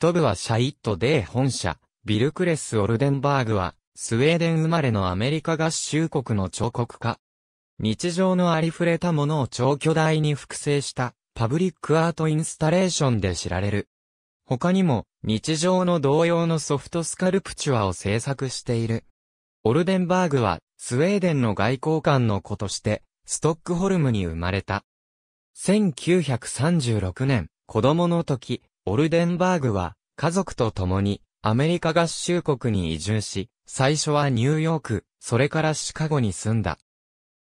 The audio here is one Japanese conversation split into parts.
トブはシャイット・デー本社、ビルクレス・オルデンバーグは、スウェーデン生まれのアメリカ合衆国の彫刻家。日常のありふれたものを超巨大に複製したパブリックアートインスタレーションで知られる。他にも日常の同様のソフトスカルプチュアを制作している。オルデンバーグはスウェーデンの外交官の子としてストックホルムに生まれた。1936年、子供の時、オルデンバーグは、家族と共に、アメリカ合衆国に移住し、最初はニューヨーク、それからシカゴに住んだ。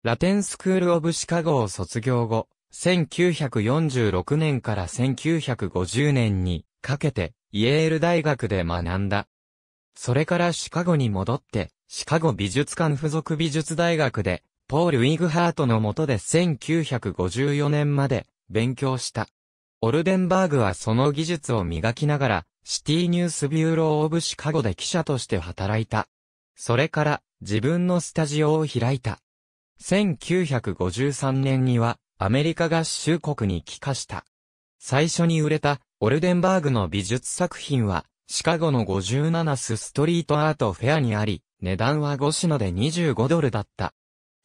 ラテンスクール・オブ・シカゴを卒業後、1946年から1950年にかけて、イェール大学で学んだ。それからシカゴに戻って、シカゴ美術館附属美術大学で、ポール・ウィグハートの下で1954年まで勉強した。オルデンバーグはその技術を磨きながら、シティニュースビューロー・オブ・シカゴで記者として働いた。それから自分のスタジオを開いた。1953年にはアメリカ合衆国に帰化した。最初に売れたオルデンバーグの美術作品はシカゴの57スストリートアートフェアにあり、値段は5品で25ドルだった。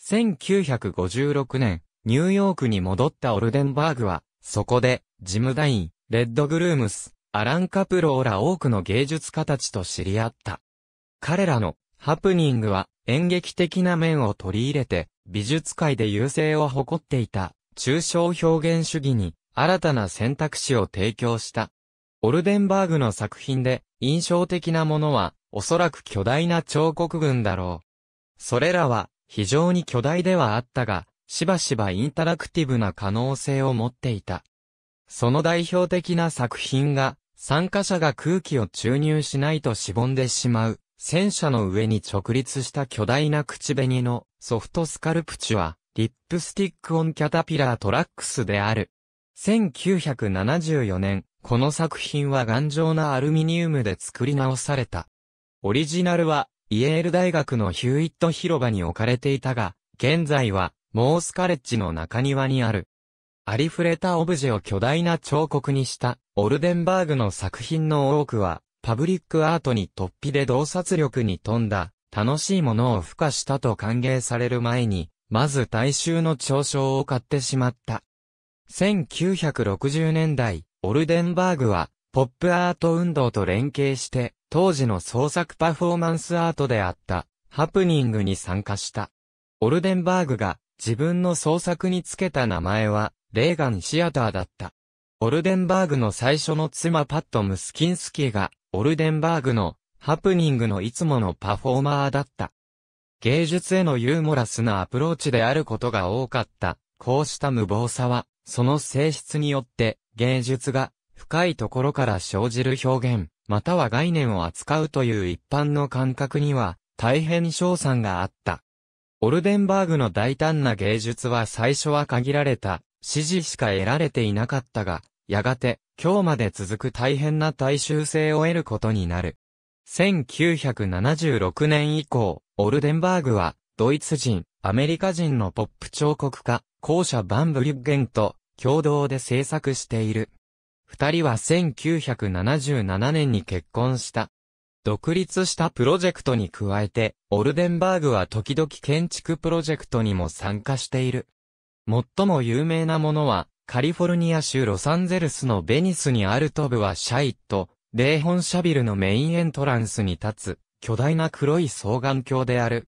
1956年、ニューヨークに戻ったオルデンバーグは、そこでジムダイン、レッドグルームス、アラン・カプローら多くの芸術家たちと知り合った。彼らのハプニングは演劇的な面を取り入れて美術界で優勢を誇っていた抽象表現主義に新たな選択肢を提供した。オルデンバーグの作品で印象的なものはおそらく巨大な彫刻群だろう。それらは非常に巨大ではあったが、しばしばインタラクティブな可能性を持っていた。その代表的な作品が、参加者が空気を注入しないとしぼんでしまう、戦車の上に直立した巨大な口紅のソフトスカルプチュは、リップスティックオンキャタピラートラックスである。1974年、この作品は頑丈なアルミニウムで作り直された。オリジナルは、イエール大学のヒューイット広場に置かれていたが、現在は、モースカレッジの中庭にある、ありふれたオブジェを巨大な彫刻にした、オルデンバーグの作品の多くは、パブリックアートに突飛で洞察力に富んだ、楽しいものを付加したと歓迎される前に、まず大衆の嘲笑を買ってしまった。1960年代、オルデンバーグは、ポップアート運動と連携して、当時の創作パフォーマンスアートであった、ハプニングに参加した。オルデンバーグが、自分の創作につけた名前は、レーガンシアターだった。オルデンバーグの最初の妻パット・ムスキンスキーが、オルデンバーグのハプニングのいつものパフォーマーだった。芸術へのユーモラスなアプローチであることが多かった。こうした無謀さは、その性質によって、芸術が深いところから生じる表現、または概念を扱うという一般の感覚には、大変賞賛があった。オルデンバーグの大胆な芸術は最初は限られた支持しか得られていなかったが、やがて、今日まで続く大変な大衆性を得ることになる。1976年以降、オルデンバーグは、ドイツ人、アメリカ人のポップ彫刻家、校舎バンブリュッゲンと共同で制作している。二人は1977年に結婚した。独立したプロジェクトに加えて、オルデンバーグは時々建築プロジェクトにも参加している。最も有名なものは、カリフォルニア州ロサンゼルスのベニスにあるトブはシャイと、レーホンシャビルのメインエントランスに立つ、巨大な黒い双眼鏡である。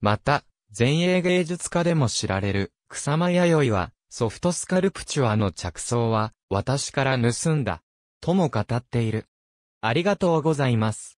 また、前衛芸術家でも知られる、草間弥生は、ソフトスカルプチュアの着想は、私から盗んだ。とも語っている。ありがとうございます。